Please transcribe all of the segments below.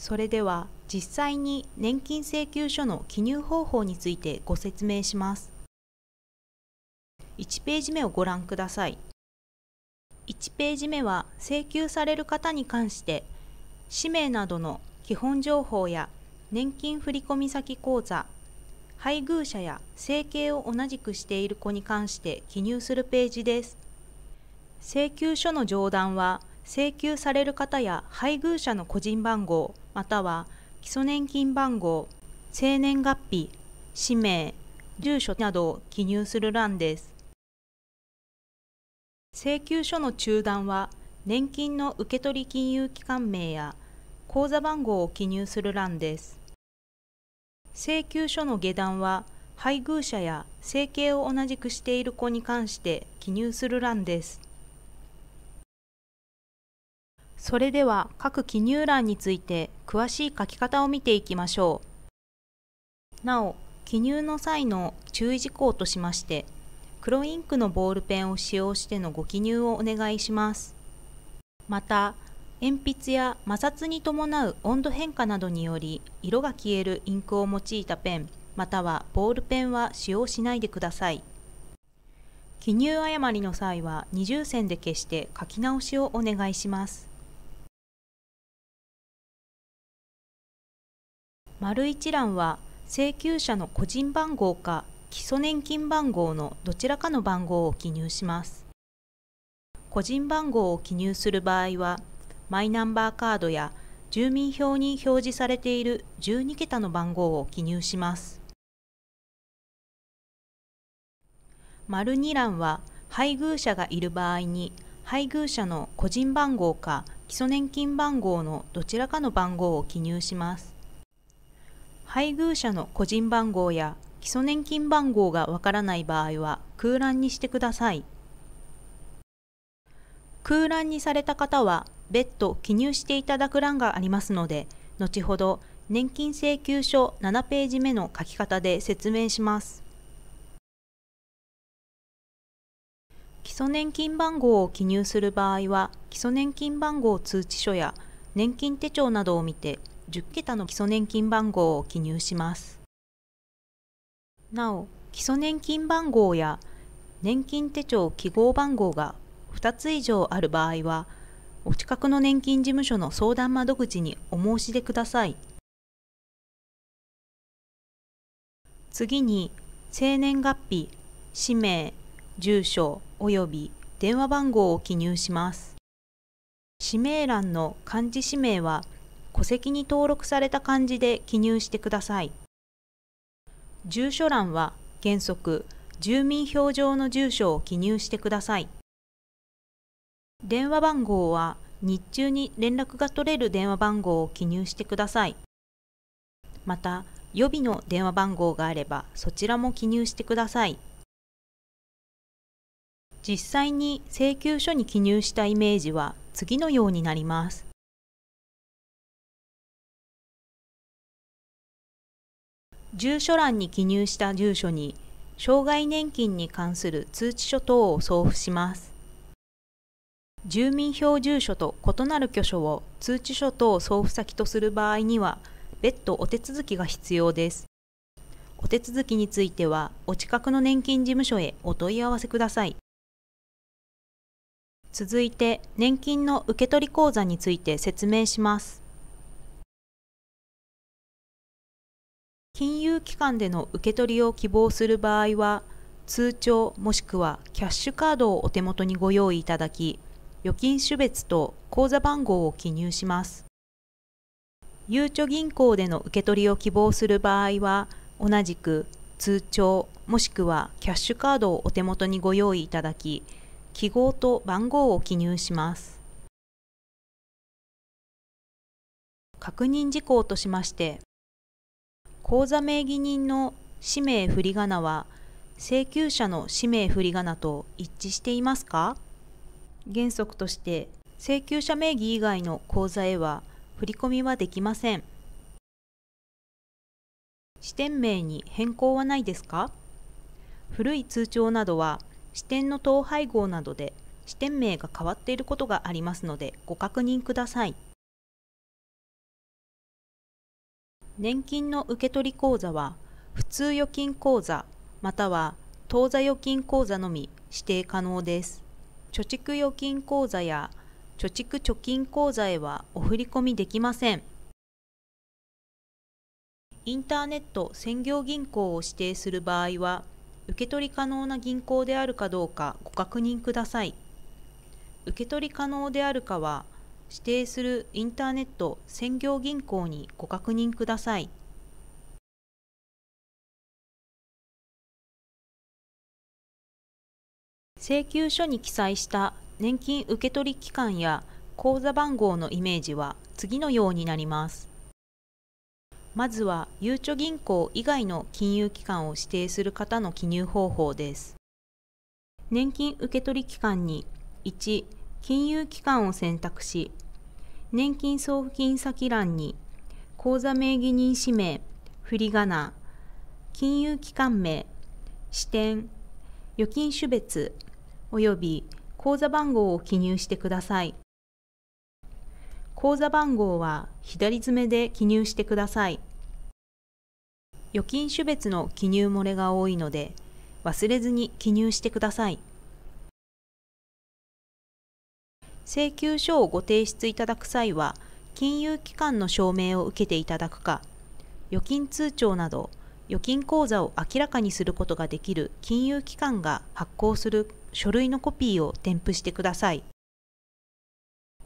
それでは実際に年金請求書の記入方法についてご説明します1ページ目をご覧ください1ページ目は請求される方に関して氏名などの基本情報や年金振込先口座配偶者や生計を同じくしている子に関して記入するページです請求書の上段は請求される方や配偶者の個人番号または基礎年金番号、生年月日、氏名、住所などを記入する欄です。請求書の中断は、年金の受取金融機関名や口座番号を記入する欄です。請求書の下段は、配偶者や生計を同じくしている子に関して記入する欄です。それでは各記入欄について詳しい書き方を見ていきましょう。なお、記入の際の注意事項としまして、黒インクのボールペンを使用してのご記入をお願いします。また、鉛筆や摩擦に伴う温度変化などにより色が消えるインクを用いたペンまたはボールペンは使用しないでください。記入誤りの際は二重線で消して書き直しをお願いします。丸一欄は請求者の個人番号か基礎年金番号のどちらかの番号を記入します。個人番号を記入する場合は、マイナンバーカードや住民票に表示されている12桁の番号を記入します。丸2欄は配偶者がいる場合に、配偶者の個人番号か基礎年金番号のどちらかの番号を記入します。配偶者の個人番号や基礎年金番号がわからない場合は空欄にしてください空欄にされた方は別途記入していただく欄がありますので後ほど年金請求書7ページ目の書き方で説明します基礎年金番号を記入する場合は基礎年金番号通知書や年金手帳などを見て10桁の基礎年金番号を記入します。なお、基礎年金番号や年金手帳記号番号が2つ以上ある場合は、お近くの年金事務所の相談窓口にお申し出ください。次に、生年月日、氏名、住所及び電話番号を記入します。氏名欄の漢字氏名は戸籍に登録された漢字で記入してください。住所欄は原則住民票上の住所を記入してください。電話番号は日中に連絡が取れる電話番号を記入してください。また、予備の電話番号があればそちらも記入してください。実際に請求書に記入したイメージは次のようになります。住所欄に記入した住所に障害年金に関する通知書等を送付します住民票住所と異なる居所を通知書等送付先とする場合には別途お手続きが必要ですお手続きについてはお近くの年金事務所へお問い合わせください続いて年金の受取口座について説明します金融機関での受け取りを希望する場合は、通帳もしくはキャッシュカードをお手元にご用意いただき、預金種別と口座番号を記入します。ゆうちょ銀行での受け取りを希望する場合は、同じく通帳もしくはキャッシュカードをお手元にご用意いただき、記号と番号を記入します。確認事項としまして、口座名義人の氏名振り仮名は請求者の氏名振り仮名と一致していますか原則として請求者名義以外の口座へは振り込みはできません支店名に変更はないですか古い通帳などは支店の統廃合などで支店名が変わっていることがありますのでご確認ください。年金の受取口座は普通預金口座または当座預金口座のみ指定可能です貯蓄預金口座や貯蓄貯金口座へはお振込できませんインターネット専業銀行を指定する場合は受け取り可能な銀行であるかどうかご確認ください受取可能であるかは指定するインターネット専業銀行にご確認ください。請求書に記載した年金受取期間や口座番号のイメージは次のようになります。まずは、ゆうちょ銀行以外の金融機関を指定する方の記入方法です。年金受取期間に1、金融機関を選択し、年金送付金先欄に、口座名義人氏名、振り仮名、金融機関名、支店、預金種別、および口座番号を記入してください。口座番号は左詰めで記入してください。預金種別の記入漏れが多いので、忘れずに記入してください。請求書をご提出いただく際は、金融機関の証明を受けていただくか、預金通帳など、預金口座を明らかにすることができる金融機関が発行する書類のコピーを添付してください。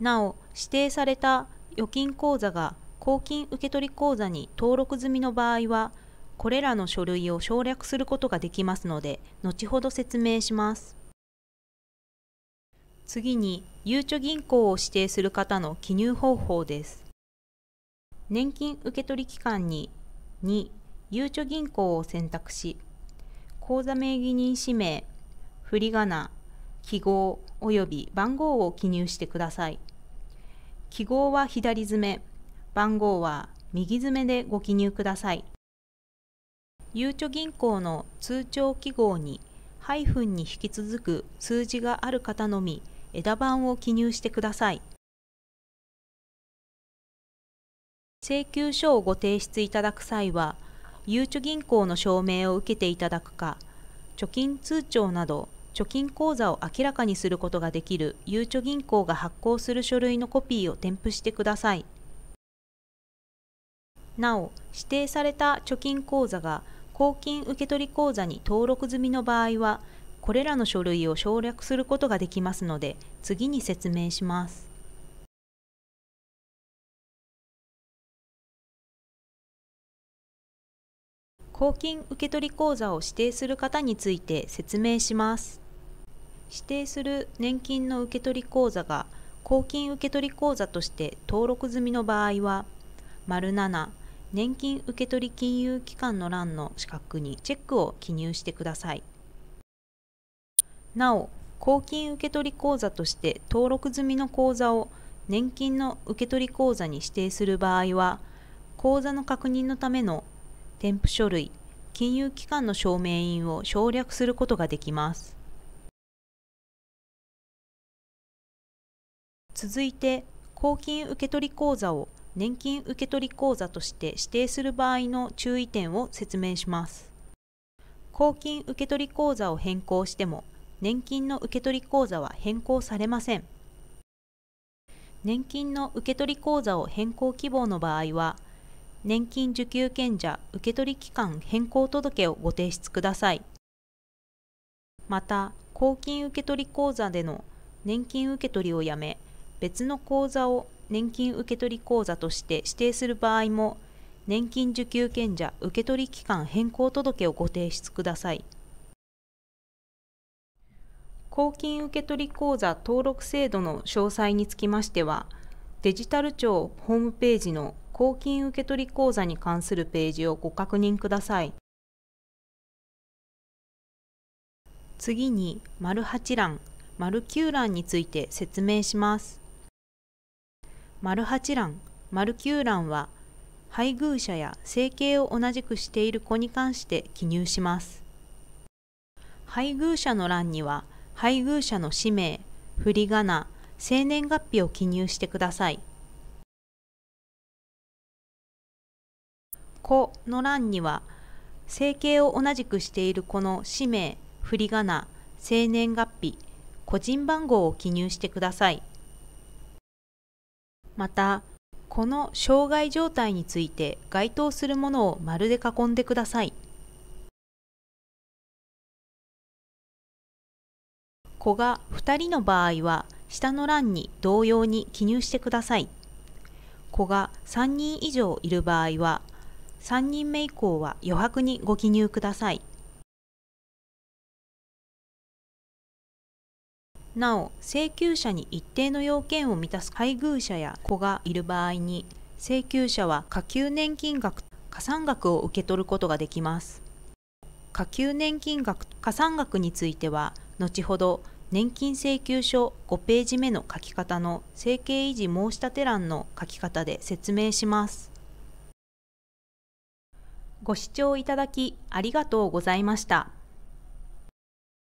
なお、指定された預金口座が公金受取口座に登録済みの場合は、これらの書類を省略することができますので、後ほど説明します。次に、ゆうちょ銀行を指定する方の記入方法です。年金受取期間に2、ゆうちょ銀行を選択し、口座名義人氏名、振り仮名、記号及び番号を記入してください。記号は左詰め、番号は右詰めでご記入ください。ゆうちょ銀行の通帳記号にハイフンに引き続く数字がある方のみ枝番を記入してください。請求書をご提出いただく際は、ゆうちょ銀行の証明を受けていただくか、貯金通帳など貯金口座を明らかにすることができるゆうちょ銀行が発行する書類のコピーを添付してください。なお、指定された貯金口座が公金受取口座に登録済みの場合は、これらの書類を省略することができますので、次に説明します。公金受取口座を指定する方について説明します。指定する年金の受取口座が公金受取口座として登録済みの場合は、丸7年金受取金融機関の欄の資格にチェックを記入してください。なお公金受取口座として登録済みの口座を年金の受取口座に指定する場合は口座の確認のための添付書類金融機関の証明印を省略することができます続いて公金受取口座を年金受取口座として指定する場合の注意点を説明します公金受取口座を変更しても年金の受取口座は変更されません年金の受取口座を変更希望の場合は年金受給権者受取期間変更届をご提出くださいまた公金受取口座での年金受取をやめ別の口座を年金受取口座として指定する場合も年金受給権者受取期間変更届をご提出ください。公金受取口座登録制度の詳細につきましては、デジタル庁ホームページの公金受取口座に関するページをご確認ください。次に、丸8欄、丸9欄について説明します。丸8欄、丸9欄は、配偶者や生計を同じくしている子に関して記入します。配偶者の欄には、配偶者の氏名、振り仮名、生年月日を記入してください。子の欄には、生計を同じくしている子の氏名、振り仮名、生年月日、個人番号を記入してください。また、この障害状態について該当するものを丸で囲んでください。子が2人の場合は下の欄に同様に記入してください。子が3人以上いる場合は3人目以降は余白にご記入ください。なお、請求者に一定の要件を満たす配偶者や子がいる場合に、請求者は下級年金額、加算額を受け取ることができます。下級年金額、加算額については、後ほど年金請求書5ページ目の書き方の生計維持申し立て欄の書き方で説明します。ご視聴いただきありがとうございました。